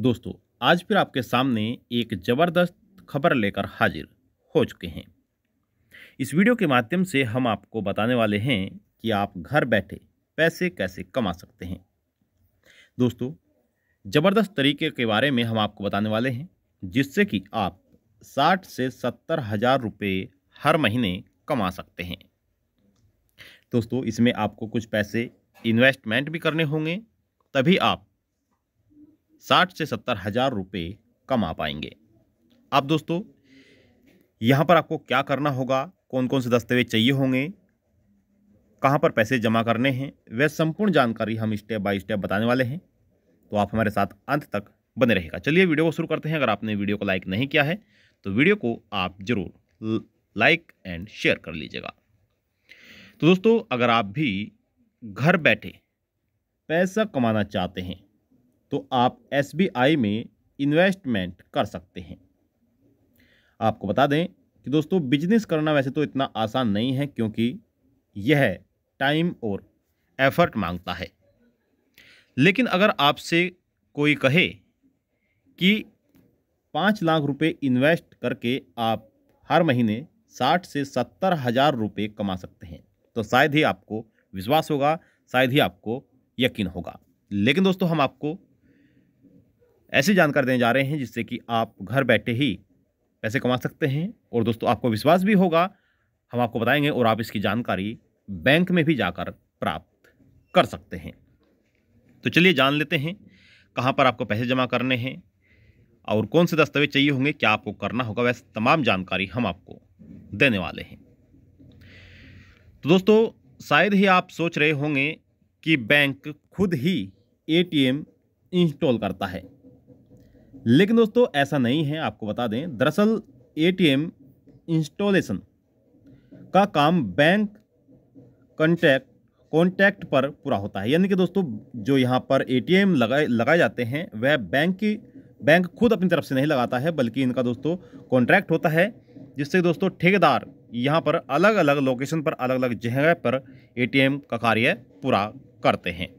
दोस्तों आज फिर आपके सामने एक ज़बरदस्त खबर लेकर हाजिर हो चुके हैं इस वीडियो के माध्यम से हम आपको बताने वाले हैं कि आप घर बैठे पैसे कैसे कमा सकते हैं दोस्तों ज़बरदस्त तरीके के बारे में हम आपको बताने वाले हैं जिससे कि आप साठ से सत्तर हज़ार रुपये हर महीने कमा सकते हैं दोस्तों इसमें आपको कुछ पैसे इन्वेस्टमेंट भी करने होंगे तभी आप साठ से सत्तर हज़ार रुपये कमा पाएंगे अब दोस्तों यहाँ पर आपको क्या करना होगा कौन कौन से दस्तावेज चाहिए होंगे कहाँ पर पैसे जमा करने हैं वह संपूर्ण जानकारी हम स्टेप बाय स्टेप बताने वाले हैं तो आप हमारे साथ अंत तक बने रहेगा चलिए वीडियो को शुरू करते हैं अगर आपने वीडियो को लाइक नहीं किया है तो वीडियो को आप ज़रूर लाइक एंड शेयर कर लीजिएगा तो दोस्तों अगर आप भी घर बैठे पैसा कमाना चाहते हैं तो आप एस में इन्वेस्टमेंट कर सकते हैं आपको बता दें कि दोस्तों बिजनेस करना वैसे तो इतना आसान नहीं है क्योंकि यह टाइम और एफर्ट मांगता है लेकिन अगर आपसे कोई कहे कि पाँच लाख रुपए इन्वेस्ट करके आप हर महीने साठ से सत्तर हज़ार रुपये कमा सकते हैं तो शायद ही आपको विश्वास होगा शायद ही आपको यकीन होगा लेकिन दोस्तों हम आपको ऐसी जानकारी देने जा रहे हैं जिससे कि आप घर बैठे ही पैसे कमा सकते हैं और दोस्तों आपको विश्वास भी होगा हम आपको बताएंगे और आप इसकी जानकारी बैंक में भी जाकर प्राप्त कर सकते हैं तो चलिए जान लेते हैं कहाँ पर आपको पैसे जमा करने हैं और कौन से दस्तावेज चाहिए होंगे क्या आपको करना होगा वैसे तमाम जानकारी हम आपको देने वाले हैं तो दोस्तों शायद ही आप सोच रहे होंगे कि बैंक खुद ही एटीएम इंस्टॉल करता है लेकिन दोस्तों ऐसा नहीं है आपको बता दें दरअसल एटीएम इंस्टॉलेशन का काम बैंक कॉन्टैक्ट कॉन्टैक्ट पर पूरा होता है यानी कि दोस्तों जो यहाँ पर एटीएम लगाए लगाए जाते हैं वह बैंक की बैंक खुद अपनी तरफ से नहीं लगाता है बल्कि इनका दोस्तों कॉन्ट्रैक्ट होता है जिससे दोस्तों ठेकेदार यहाँ पर अलग अलग लोकेशन पर अलग अलग जगह पर एटीएम का कार्य पूरा करते हैं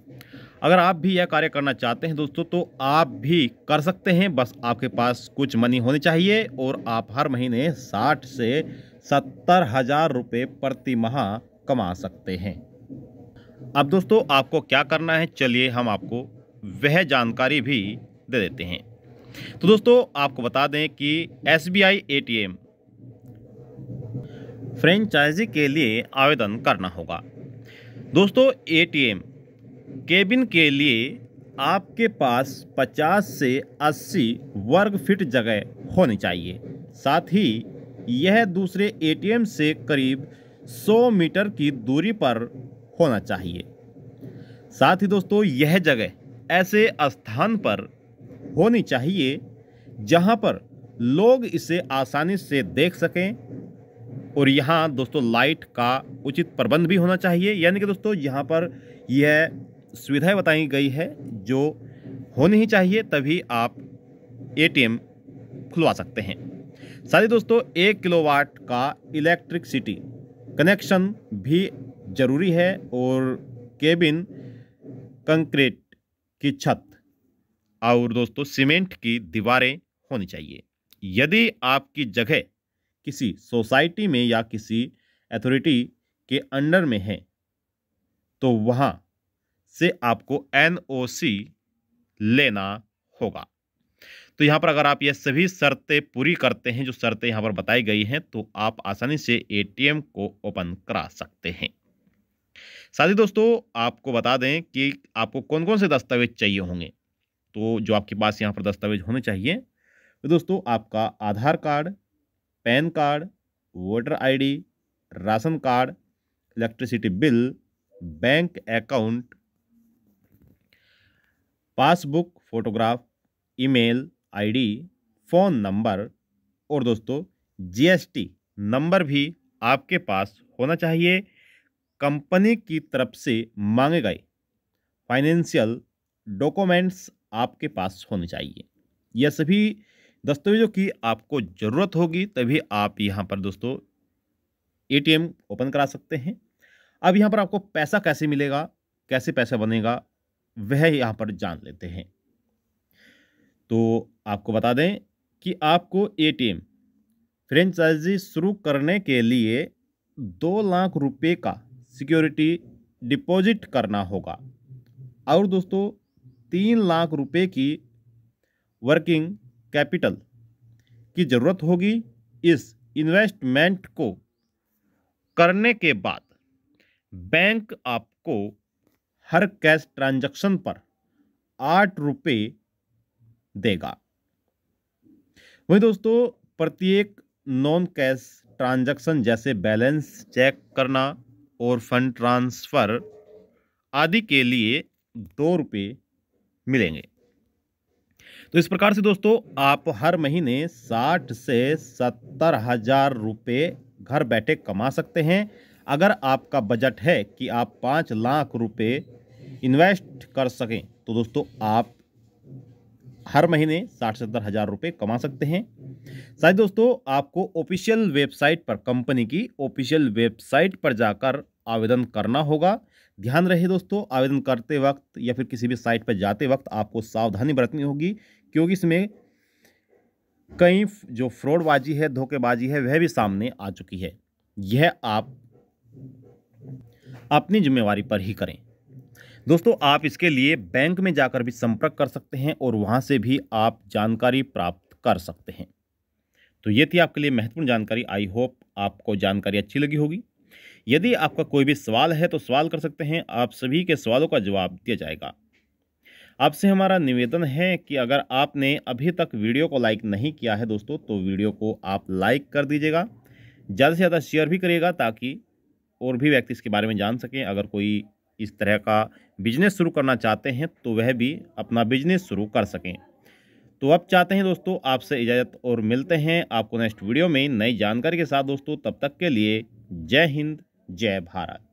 अगर आप भी यह कार्य करना चाहते हैं दोस्तों तो आप भी कर सकते हैं बस आपके पास कुछ मनी होनी चाहिए और आप हर महीने साठ से सत्तर हज़ार रुपये प्रति माह कमा सकते हैं अब दोस्तों आपको क्या करना है चलिए हम आपको वह जानकारी भी दे देते हैं तो दोस्तों आपको बता दें कि S B I A T M franchise के लिए आवेदन करना होगा दोस्तों ए टी एम केबिन के लिए आपके पास 50 से 80 वर्ग फीट जगह होनी चाहिए साथ ही यह दूसरे एटीएम से करीब 100 मीटर की दूरी पर होना चाहिए साथ ही दोस्तों यह जगह ऐसे स्थान पर होनी चाहिए जहां पर लोग इसे आसानी से देख सकें और यहाँ दोस्तों लाइट का उचित प्रबंध भी होना चाहिए यानी कि दोस्तों यहाँ पर यह सुविधाएं बताई गई है जो होनी ही चाहिए तभी आप एटीएम खुलवा सकते हैं साथ ही दोस्तों एक किलोवाट का इलेक्ट्रिकसिटी कनेक्शन भी ज़रूरी है और केबिन कंक्रीट की छत और दोस्तों सीमेंट की दीवारें होनी चाहिए यदि आपकी जगह किसी सोसाइटी में या किसी अथॉरिटी के अंडर में है तो वहाँ से आपको एन लेना होगा तो यहाँ पर अगर आप ये सभी शर्तें पूरी करते हैं जो शर्तें यहाँ पर बताई गई हैं तो आप आसानी से एटीएम को ओपन करा सकते हैं साथ ही दोस्तों आपको बता दें कि आपको कौन कौन से दस्तावेज चाहिए होंगे तो जो आपके पास यहाँ पर दस्तावेज होने चाहिए तो दोस्तों आपका Aadhaar card PAN card voter ID ration card electricity bill bank account passbook photograph email ID phone number और दोस्तों जीएसटी नंबर भी आपके पास होना चाहिए कंपनी की तरफ से मांगे गए फाइनेंशियल डॉक्यूमेंट्स आपके पास होने चाहिए यह सभी दस्तावेजों की आपको ज़रूरत होगी तभी आप यहाँ पर दोस्तों एटीएम ओपन करा सकते हैं अब यहाँ पर आपको पैसा कैसे मिलेगा कैसे पैसा बनेगा वह यहाँ पर जान लेते हैं तो आपको बता दें कि आपको एटीएम फ्रेंचाइजी शुरू करने के लिए दो लाख रुपए का सिक्योरिटी डिपॉजिट करना होगा और दोस्तों तीन लाख रुपए की वर्किंग कैपिटल की ज़रूरत होगी इस इन्वेस्टमेंट को करने के बाद बैंक आपको हर कैश ट्रांजैक्शन पर आठ रुपये देगा वहीं दोस्तों प्रत्येक नॉन कैश ट्रांजैक्शन जैसे बैलेंस चेक करना और फंड ट्रांसफ़र आदि के लिए दो रुपये मिलेंगे तो इस प्रकार से दोस्तों आप हर महीने साठ से सत्तर हज़ार रुपये घर बैठे कमा सकते हैं अगर आपका बजट है कि आप पाँच लाख रुपए इन्वेस्ट कर सकें तो दोस्तों आप हर महीने साठ सत्तर हज़ार रुपये कमा सकते हैं शायद दोस्तों आपको ऑफिशियल वेबसाइट पर कंपनी की ऑफिशियल वेबसाइट पर जाकर आवेदन करना होगा ध्यान रहे दोस्तों आवेदन करते वक्त या फिर किसी भी साइट पर जाते वक्त आपको सावधानी बरतनी होगी क्योंकि इसमें कई जो फ्रॉडबाजी है धोखेबाजी है वह भी सामने आ चुकी है यह आप अपनी जिम्मेवारी पर ही करें दोस्तों आप इसके लिए बैंक में जाकर भी संपर्क कर सकते हैं और वहाँ से भी आप जानकारी प्राप्त कर सकते हैं तो ये थी आपके लिए महत्वपूर्ण जानकारी आई होप आपको जानकारी अच्छी लगी होगी यदि आपका कोई भी सवाल है तो सवाल कर सकते हैं आप सभी के सवालों का जवाब दिया जाएगा आपसे हमारा निवेदन है कि अगर आपने अभी तक वीडियो को लाइक नहीं किया है दोस्तों तो वीडियो को आप लाइक कर दीजिएगा ज़्यादा से ज़्यादा शेयर भी करिएगा ताकि और भी व्यक्ति इसके बारे में जान सकें अगर कोई इस तरह का बिजनेस शुरू करना चाहते हैं तो वह भी अपना बिजनेस शुरू कर सकें तो अब चाहते हैं दोस्तों आपसे इजाज़त और मिलते हैं आपको नेक्स्ट वीडियो में नई जानकारी के साथ दोस्तों तब तक के लिए जय हिंद जय भारत